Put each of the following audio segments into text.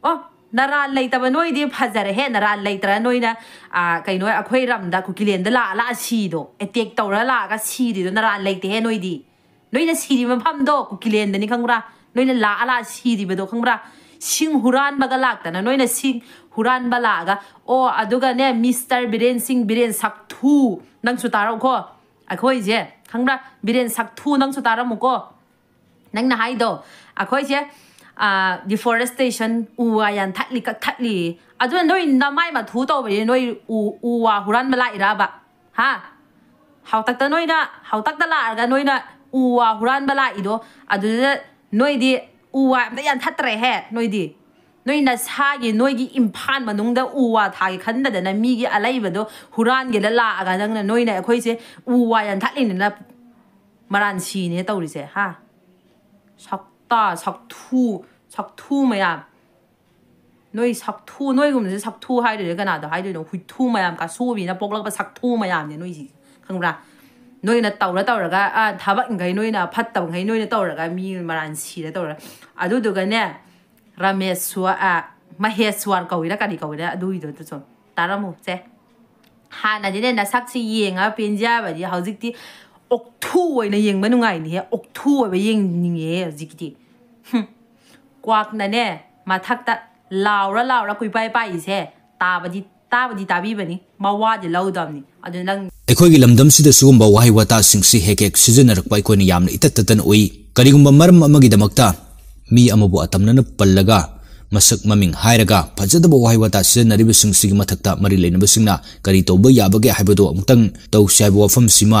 ꯑꯣ ꯅꯔꯥꯜ ꯂꯩꯇꯕ ꯅꯣꯏꯗꯤ ꯐꯖꯔꯦꯍꯦ ꯅꯔꯥꯜ ꯂꯩꯇ꯭ꯔ ꯅꯣꯏꯅ ꯀꯩꯅꯣ ꯑꯩꯈꯣꯏ ꯔꯝꯗ ꯀꯨꯀꯤꯂꯦꯟꯗ ꯂꯥꯛꯑ ꯂꯥꯛꯑ ꯁꯤꯗꯣ ꯑꯦꯇꯦꯛ ꯇꯧꯔ ꯂꯥꯛꯑꯒ ꯁꯤꯔꯤꯗꯣ ꯅꯔꯥꯜ ꯂꯩꯇꯦꯍꯦ ꯅꯣꯏꯗꯤ ꯅꯣꯏꯅ ꯁꯤꯔꯤꯕ ꯃꯐꯝꯗꯣ ꯀꯨꯀꯤꯂꯦꯟꯗꯅꯤ ꯈꯪꯕ꯭ꯔꯥ ꯅꯣꯏꯅ ꯂꯥꯛꯑ ꯂꯥꯛꯑ ꯁꯤꯔꯤꯕꯗꯣ ꯈꯪꯕ꯭ꯔꯥ ꯁꯤꯡ ꯍꯨꯔꯥꯟꯕꯒ ꯂꯥꯛꯇꯅ ꯅꯣꯏꯅ ꯁꯤꯡ ꯍꯨꯔꯥꯟꯕ ꯂꯥꯛꯑꯒ ꯑꯣ ꯑꯗꯨꯒꯅꯦ ꯃꯤꯁꯇꯔ ꯕꯤꯔꯦꯟ ꯁꯤꯡ ꯕꯤꯔꯦꯟ ꯁꯛꯊꯨ ꯅꯪꯁꯨ ꯇꯥꯔꯛꯎꯀꯣ ꯑꯩꯈꯣꯏꯁꯦ ꯈꯪꯕ꯭ꯔꯥ ꯕꯤꯔꯦꯟ ꯁꯛꯊꯨ ꯅꯪꯁꯨ ꯇꯥꯔꯝꯃꯨꯀꯣ ꯅꯪꯅ ꯍꯥꯏꯗꯣ ꯑꯩꯈꯣꯏꯁꯦ ่า deforestation อู่อะไรทัดลีกทัดลีอาจจะด้วยน้ำไม่มาถูตัวไปด้วยอูอูว่าหุ่นมาไลระบะฮะเขาตักตะน้อยนะเขาตักตะละกันน้อยนะอูว่าหุ่นมาไล่ด้วยอาจจะน้อยดีอูว่าไม่ยันทัดเตะแฮน้อยดีน้อยนะชาเย่น้อยกี่อิมพันมาหนุ่มเดออูว่าทายขันเดินนะมีกี่อะไรแบบด้วยหุ่นกี่ละละกันนั่งนะน้อยเนี่ยคุยเสียอูว่ายันทัดลินี่ละมารันชีเนี่ยตัวดีเสียฮะช็อก적다적투적투뭐야너희적투너희그럼이제적투하이들내가나도하이들너후투뭐야가수업이나복락바적투뭐야내너희지그럼라너희나떠오라떠오라가아다박인가너희나팠다가너희나떠오라가미말안시래떠오라아도도가네라메스와아마헤스와거기라가리거기라너희들도좀따라먹자하나되네나삭치이행아벤지아바디하우직디 ꯑꯣꯛꯊꯨ ꯑꯣꯏꯅ ꯌꯦꯡꯕ ꯅꯨꯡꯉꯥꯏꯅꯤꯍꯦ ꯑꯣꯛꯊꯨ ꯑꯣꯏꯕ ꯌꯦꯡꯅꯤꯡꯉꯦ ꯍꯧꯖꯤꯛꯀꯤꯗꯤ ꯀ꯭ꯋꯥꯛꯅꯅꯦ ꯃꯊꯛꯇ ꯂꯥꯎꯔ ꯂꯥꯎꯔ ꯀꯨꯏꯄꯥꯏ ꯄꯥꯏꯔꯤꯁꯦ ꯇꯥꯕꯗꯤ ꯇꯥꯕꯗꯤ ꯇꯥꯕꯤꯕꯅꯤ ꯃꯋꯥꯗꯤ ꯂꯧꯗꯕꯅꯤ ꯑꯗꯨ ꯅꯪ ꯑꯩꯈꯣꯏꯒꯤ ꯂꯝꯗꯝꯁꯤꯗ ꯁꯤꯒꯨꯝꯕ ꯋꯥꯍꯩ ꯋꯥꯇꯥꯁꯤꯡꯁꯤ ꯍꯦꯛ ꯍꯦꯛ ꯁꯤꯖꯤꯟꯅꯔꯛꯄ ꯑꯩꯈꯣꯏꯅ ꯌꯥꯝꯅ ꯏꯇꯠ ꯇꯠꯇꯅ ꯎꯏ ꯀꯔꯤꯒꯨꯝꯕ ꯃꯔꯝ ꯑꯃꯒꯤꯗꯃꯛꯇ ꯃꯤ ꯑꯃꯕꯨ ꯑꯇꯝꯅꯅ ꯄꯜꯂꯒ ꯃꯁꯛ ꯃꯃꯤꯡ ꯍꯥꯏꯔꯒ ꯐꯖꯗꯕ ꯋꯥꯍꯩ ꯋꯥꯇꯥ ꯁꯤꯖꯤꯟꯅꯔꯤꯕꯁꯤꯡꯁꯤꯒꯤ ꯃꯊꯛꯇ ꯃꯔꯤ ꯂꯩꯅꯕꯁꯤꯡꯅ ꯀꯔꯤ ꯇꯧꯕ ꯌꯥꯕꯒꯦ ꯍꯥꯏꯕꯗꯨ ꯑꯃꯨꯛꯇꯪ ꯇꯧꯁꯤ ꯍꯥꯏꯕ ꯋꯥꯐꯝꯁꯤꯃ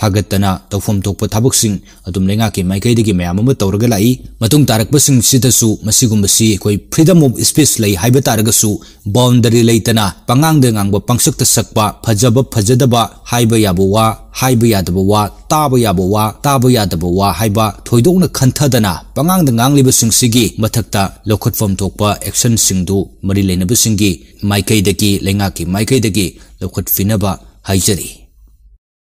फागत्तना तौफम थोप थाबकसिंग अदुम लेंगाके माइकैदगि मयाम तौरग लाई मतुंग तारकबसिंग सिदसु फ्रीडम ऑफ स्पीच लै हाइबा बाउंडरी लैतना पंगांग देंगांग पंगसक्त सकपा फजब फजदबा हाइबा याबो वा हाइबा यादबो वा ताबो याबो वा ताबो यादबो थोप एक्शन सिंगदु मरि लेनबसिंगी माइकैदगि लेंगाके माइकैदगि लोखत